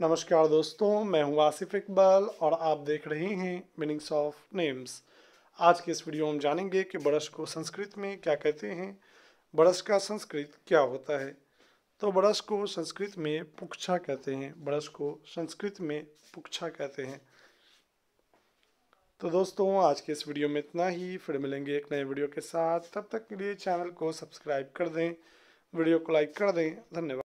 नमस्कार दोस्तों मैं हूं आसिफ इकबाल और आप देख रहे हैं मीनिंग्स ऑफ नेम्स आज के इस वीडियो में हम जानेंगे कि ब्रश को संस्कृत में क्या कहते हैं ब्रश का संस्कृत क्या होता है तो ब्रश को संस्कृत में पुक्षा कहते हैं ब्रश को संस्कृत में पुक्षा कहते हैं तो दोस्तों आज के इस वीडियो में इतना ही फिर मिलेंगे एक नए वीडियो के साथ तब तक के लिए चैनल को सब्सक्राइब कर दें वीडियो को लाइक कर दें धन्यवाद